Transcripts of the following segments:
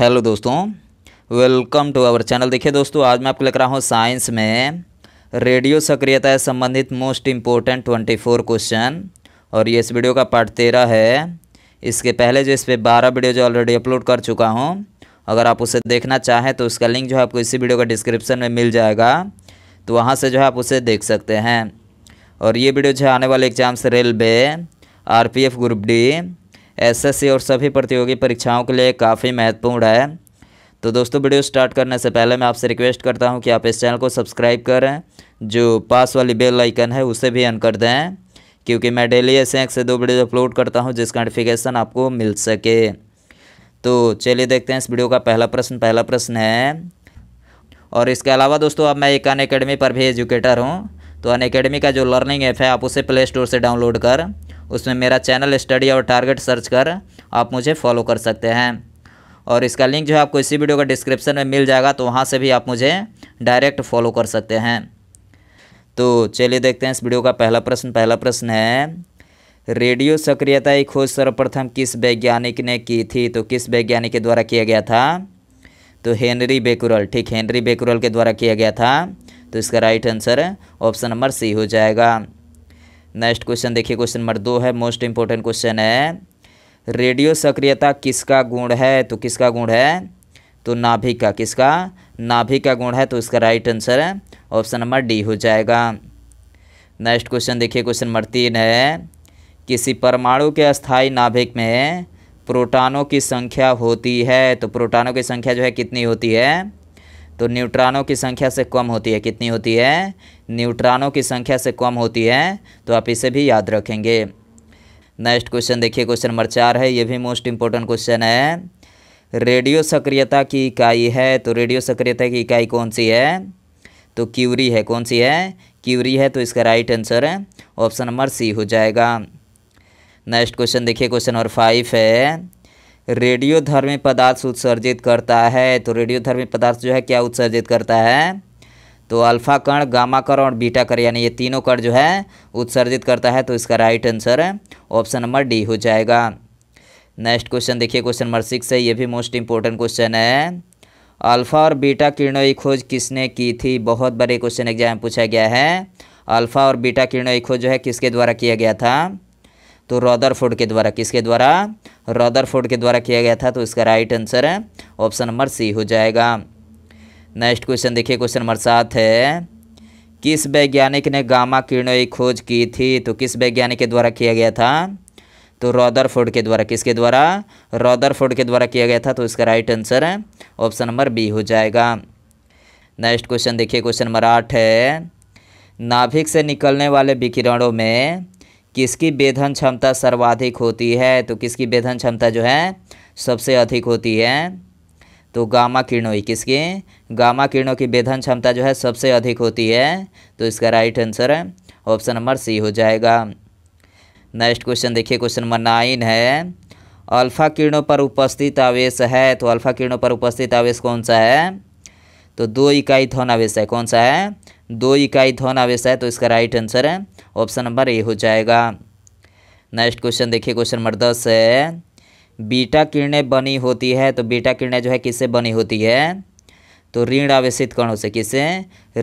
hello दोस्तों welcome to our channel देखिए दोस्तों आज मैं आपको लिख रहा हूँ साइंस में रेडियो सक्रियता संबंधित most important twenty four question और ये इस वीडियो का पार्ट तेरह है इसके पहले जो इस पर बारह वीडियो जो ऑलरेडी अपलोड कर चुका हूँ अगर आप उसे देखना चाहें तो उसका लिंक जो है आपको इसी वीडियो का डिस्क्रिप्शन में मिल जाएगा तो वहाँ से जो है आप उसे देख सकते हैं और ये वीडियो जो है आने वाले एग्जाम से railway R group D SSC और सभी प्रतियोगी परीक्षाओं के लिए काफ़ी महत्वपूर्ण है तो दोस्तों वीडियो स्टार्ट करने से पहले मैं आपसे रिक्वेस्ट करता हूं कि आप इस चैनल को सब्सक्राइब करें जो पास वाली बेल आइकन है उसे भी ऑन कर दें क्योंकि मैं डेली ऐसे एक से दो वीडियो अपलोड करता हूँ जिसका नोटिफिकेशन आपको मिल सके तो चलिए देखते हैं इस वीडियो का पहला प्रश्न पहला प्रश्न है और इसके अलावा दोस्तों अब मैं एक अन पर भी एजुकेटर हूँ तो अन का जो लर्निंग ऐप है आप उसे प्ले स्टोर से डाउनलोड कर उसमें मेरा चैनल स्टडी और टारगेट सर्च कर आप मुझे फॉलो कर सकते हैं और इसका लिंक जो है आपको इसी वीडियो का डिस्क्रिप्शन में मिल जाएगा तो वहाँ से भी आप मुझे डायरेक्ट फॉलो कर सकते हैं तो चलिए देखते हैं इस वीडियो का पहला प्रश्न पहला प्रश्न है रेडियो सक्रियता की खोज सर्वप्रथम किस वैज्ञानिक ने की थी तो किस वैज्ञानिक के द्वारा किया गया था तो हेनरी बेकुरल ठीक हेनरी बेकुरल के द्वारा किया गया था तो इसका right answer option number C हो जाएगा नेक्स्ट क्वेश्चन देखिए क्वेश्चन नंबर दो है मोस्ट इंपॉर्टेंट क्वेश्चन है रेडियो सक्रियता किसका गुण है तो किसका गुण है तो नाभिक का किसका नाभिक का गुण है तो इसका राइट आंसर है ऑप्शन नंबर डी हो जाएगा नेक्स्ट क्वेश्चन देखिए क्वेश्चन नंबर तीन है किसी परमाणु के अस्थायी नाभिक में प्रोटानों की संख्या होती है तो प्रोटानों की संख्या जो है कितनी होती है तो न्यूट्रॉनों की संख्या से कम होती है कितनी होती है न्यूट्रॉनों की संख्या से कम होती है तो आप इसे भी याद रखेंगे नेक्स्ट क्वेश्चन देखिए क्वेश्चन नंबर चार है ये भी मोस्ट इंपॉर्टेंट क्वेश्चन है रेडियो सक्रियता की इकाई है तो रेडियो सक्रियता की इकाई कौन सी है तो क्यूरी है कौन सी है क्यूरी है तो इसका राइट आंसर है ऑप्शन नंबर सी हो जाएगा नेक्स्ट क्वेश्चन देखिए क्वेश्चन नंबर फाइव है रेडियोधर्मी पदार्थ उत्सर्जित करता है तो रेडियोधर्मी पदार्थ जो है क्या उत्सर्जित करता है तो अल्फा कण गामा कण और बीटा कण यानी ये तीनों कण जो है उत्सर्जित करता है तो इसका right answer option number D हो जाएगा नेक्स्ट क्वेश्चन देखिए क्वेश्चन नंबर सिक्स है ये भी मोस्ट इंपॉर्टेंट क्वेश्चन है अल्फा और बीटा किरणों की खोज किसने की थी बहुत बड़े क्वेश्चन एग्जाम में पूछा गया है अल्फा और बीटा किरणों की खोज जो है किसके द्वारा किया गया था तो रॉदरफोर्ड के द्वारा किसके द्वारा रदरफोर्ड के द्वारा किया गया था तो इसका राइट आंसर है ऑप्शन नंबर सी हो जाएगा नेक्स्ट क्वेश्चन देखिए क्वेश्चन नंबर सात है किस वैज्ञानिक ने गामा किरणों की खोज की थी तो किस वैज्ञानिक के द्वारा किया गया था तो रॉदरफोर्ड के द्वारा किसके द्वारा रॉदरफोर्ड के द्वारा किया गया था तो इसका राइट आंसर है ऑप्शन नंबर बी हो जाएगा नेक्स्ट क्वेश्चन देखिए क्वेश्चन नंबर आठ है नाभिक से निकलने वाले विकिरणों में किसकी बेधन क्षमता सर्वाधिक होती है तो किसकी बेधन क्षमता जो है सबसे अधिक होती है तो गामा किरणों ही किसकी गामा किरणों की बेधन क्षमता जो है सबसे अधिक होती है तो इसका right answer option number C हो जाएगा नेक्स्ट क्वेश्चन देखिए क्वेश्चन नंबर नाइन है अल्फा किरणों पर उपस्थित आवेश है तो अल्फा किरणों पर उपस्थित आवेश कौन सा है तो दो इकाई धन आवेश है कौन सा है दो इकाई थौन आवेश है तो इसका राइट आंसर है ऑप्शन नंबर ए हो जाएगा नेक्स्ट क्वेश्चन देखिए क्वेश्चन नंबर दस है बीटा किरणें बनी होती है तो बीटा किरणें जो है किससे बनी होती है तो ऋण आवेशित कणों से किससे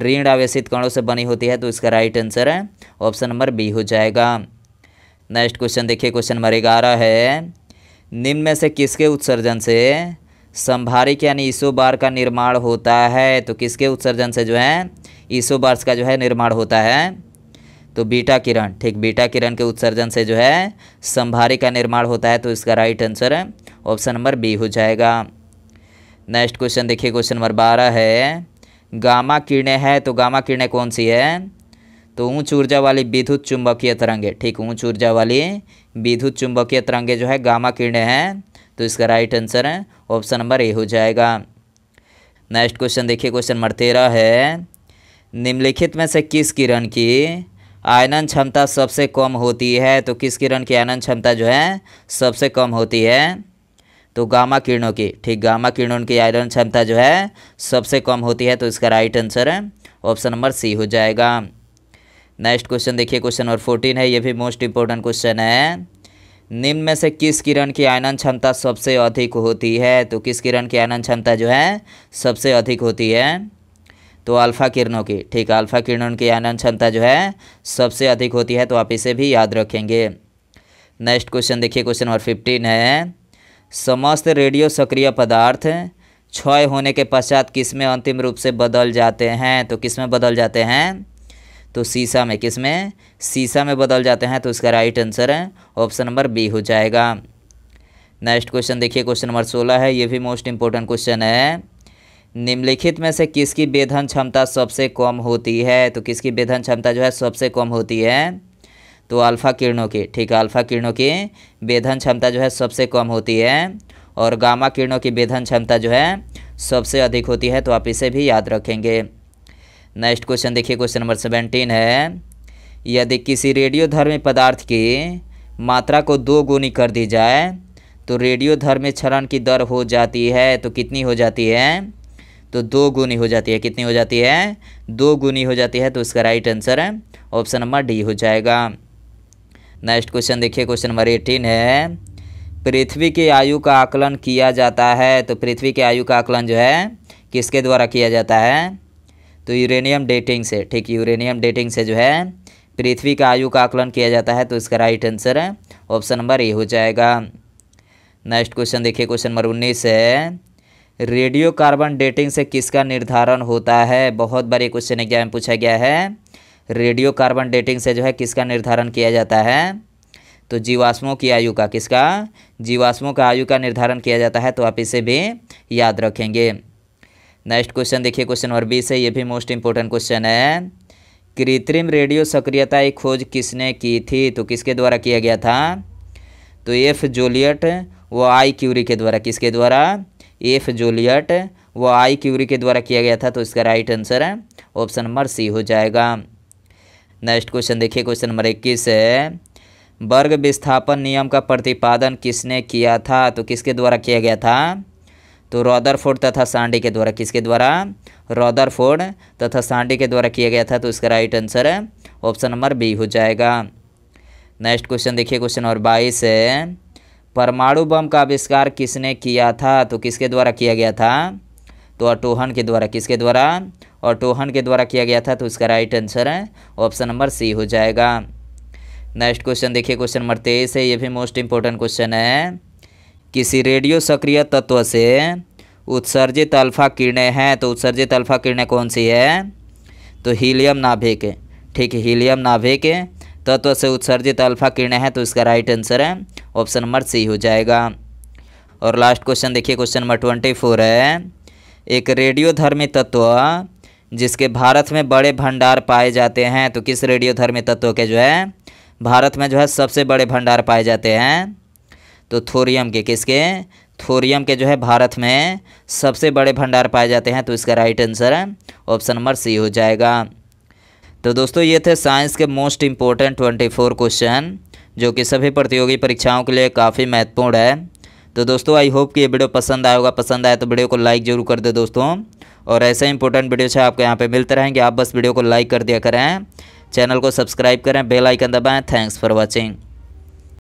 ऋण आवेशित कणों से बनी होती है तो इसका राइट आंसर है ऑप्शन नंबर बी हो जाएगा नेक्स्ट क्वेश्चन देखिए क्वेश्चन नंबर ग्यारह है निम्न में से किसके उत्सर्जन से संभारिक यानी ईसोबार का निर्माण होता है तो किसके उत्सर्जन से जो है ईसोबार्स का जो है निर्माण होता है तो बीटा किरण ठीक बीटा किरण के उत्सर्जन से जो है संभारी का निर्माण होता है तो इसका right answer option number B हो जाएगा नेक्स्ट क्वेश्चन देखिए क्वेश्चन नंबर बारह है गामा किरणें है तो गामा किरणें कौन सी है तो ऊंच ऊर्जा वाली विद्युत चुंबकीय तरंगे ठीक ऊंच ऊर्जा वाली विद्युत चुंबकीय तरंगे जो है गामा किरणें हैं तो इसका राइट आंसर है ऑप्शन नंबर ए हो जाएगा नेक्स्ट क्वेश्चन देखिए क्वेश्चन नंबर तेरह है निम्नलिखित में से किस किरण की आयनन क्षमता सबसे कम होती है तो किस किरण की आयनन क्षमता जो है सबसे कम होती है तो गामा किरणों की ठीक गामा किरणों की आयरन क्षमता जो है सबसे कम होती है तो इसका राइट आंसर है ऑप्शन नंबर सी हो जाएगा नेक्स्ट क्वेश्चन देखिए क्वेश्चन नंबर फोर्टीन है ये भी मोस्ट इंपॉर्टेंट क्वेश्चन है निम्न में से किस किरण की आयनन क्षमता सबसे अधिक होती है तो किस किरण की आयनन क्षमता जो है सबसे अधिक होती है तो अल्फ़ा किरणों की ठीक है अल्फ़ा किरणों की आयनन क्षमता जो है सबसे अधिक होती है तो आप इसे भी याद रखेंगे नेक्स्ट क्वेश्चन देखिए क्वेश्चन नंबर फिफ्टीन है समस्त रेडियो सक्रिय पदार्थ क्षय होने के पश्चात किसमें अंतिम रूप से बदल जाते हैं तो किस में बदल जाते हैं तो सीसा में किस में सीसा में बदल जाते हैं तो इसका राइट आंसर है ऑप्शन नंबर बी हो जाएगा नेक्स्ट क्वेश्चन देखिए क्वेश्चन नंबर सोलह है ये भी मोस्ट इंपॉर्टेंट क्वेश्चन है निम्नलिखित में से किसकी बेधन क्षमता सबसे कम होती है तो किसकी बेधन क्षमता जो है सबसे कम होती है तो अल्फ़ा किरणों की ठीक है अल्फ़ा किरणों की बेधन क्षमता जो है सबसे कम होती है और गामा किरणों की बेधन क्षमता जो है सबसे अधिक होती है तो आप इसे भी याद रखेंगे नेक्स्ट क्वेश्चन देखिए क्वेश्चन नंबर सेवेंटीन है यदि किसी रेडियो पदार्थ की मात्रा को दो गुनी कर दी जाए तो रेडियो धर्मी क्षरण की दर हो जाती है तो कितनी हो जाती है तो दो गुनी हो जाती है कितनी हो जाती है दो गुनी हो जाती है तो इसका राइट आंसर है ऑप्शन नंबर डी हो जाएगा नेक्स्ट क्वेश्चन देखिए क्वेश्चन नंबर एटीन है पृथ्वी की आयु का आकलन किया जाता है तो पृथ्वी की आयु का आकलन जो है किसके द्वारा किया जाता है तो यूरेनियम डेटिंग से ठीक यूरेनियम डेटिंग से जो है पृथ्वी का आयु का आकलन किया जाता है तो इसका राइट आंसर है ऑप्शन नंबर ए हो जाएगा नेक्स्ट क्वेश्चन देखिए क्वेश्चन नंबर उन्नीस है रेडियो कार्बन डेटिंग से किसका निर्धारण होता है बहुत बार क्वेश्चन एग्जाम में पूछा गया है रेडियो कार्बन डेटिंग से जो है किसका निर्धारण किया जाता है तो जीवाश्मों की आयु का किसका जीवाश्मों का आयु का निर्धारण किया जाता है तो आप इसे भी याद रखेंगे नेक्स्ट क्वेश्चन देखिए क्वेश्चन नंबर बीस है ये भी मोस्ट इंपॉर्टेंट क्वेश्चन है कृत्रिम रेडियो सक्रियता की खोज किसने की थी तो किसके द्वारा किया गया था तो एफ जोलियट व आई क्यूरी के द्वारा किसके द्वारा एफ जोलियट व आई क्यूरी के द्वारा किया गया था तो इसका राइट आंसर है ऑप्शन नंबर सी हो जाएगा नेक्स्ट क्वेश्चन देखिए क्वेश्चन नंबर इक्कीस है वर्ग विस्थापन नियम का प्रतिपादन किसने किया था तो किसके द्वारा किया गया था तो फोर्ड तथा सांडी के द्वारा किसके द्वारा रौदरफोर्ड तथा सांडी के द्वारा किया गया था तो इसका right answer option number B हो जाएगा नेक्स्ट क्वेश्चन देखिए क्वेश्चन नंबर बाईस है परमाणु बम का आविष्कार किसने किया था तो किसके द्वारा किया गया था तो अटोहन के द्वारा किसके द्वारा अटोहन के द्वारा किया गया था तो इसका राइट आंसर है ऑप्शन नंबर सी हो जाएगा नेक्स्ट क्वेश्चन देखिए क्वेश्चन नंबर तेईस है ये भी मोस्ट इंपॉर्टेंट क्वेश्चन है किसी रेडियो सक्रिय तत्व से उत्सर्जित अल्फा किरणें हैं तो उत्सर्जित अल्फा किरणें कौन सी है तो हीलियम नाभिक ठीक है हीलियम नाभिक तत्व से उत्सर्जित अल्फा किरणें हैं तो इसका राइट आंसर है ऑप्शन नंबर सी हो जाएगा और लास्ट क्वेश्चन देखिए क्वेश्चन नंबर ट्वेंटी फोर है एक रेडियोधर्मी तत्व जिसके भारत में बड़े भंडार पाए जाते हैं तो किस रेडियोधर्मी तत्व के जो है भारत में जो है सबसे बड़े भंडार पाए जाते हैं तो थोरियम के किसके थोरियम के जो है भारत में सबसे बड़े भंडार पाए जाते हैं तो इसका right answer option number C हो जाएगा तो दोस्तों ये थे साइंस के most important twenty four question जो कि सभी प्रतियोगी परीक्षाओं के लिए काफ़ी महत्वपूर्ण है तो दोस्तों आई होप कि ये वीडियो पसंद आया होगा पसंद आया तो वीडियो को लाइक जरूर कर दे दोस्तों और ऐसे इंपॉर्टेंट वीडियो चाहे आपके यहाँ पे मिलते रहेंगे आप बस वीडियो को लाइक कर दिया करें चैनल को सब्सक्राइब करें बेल आइकन दबाएं थैंक्स फॉर वॉचिंग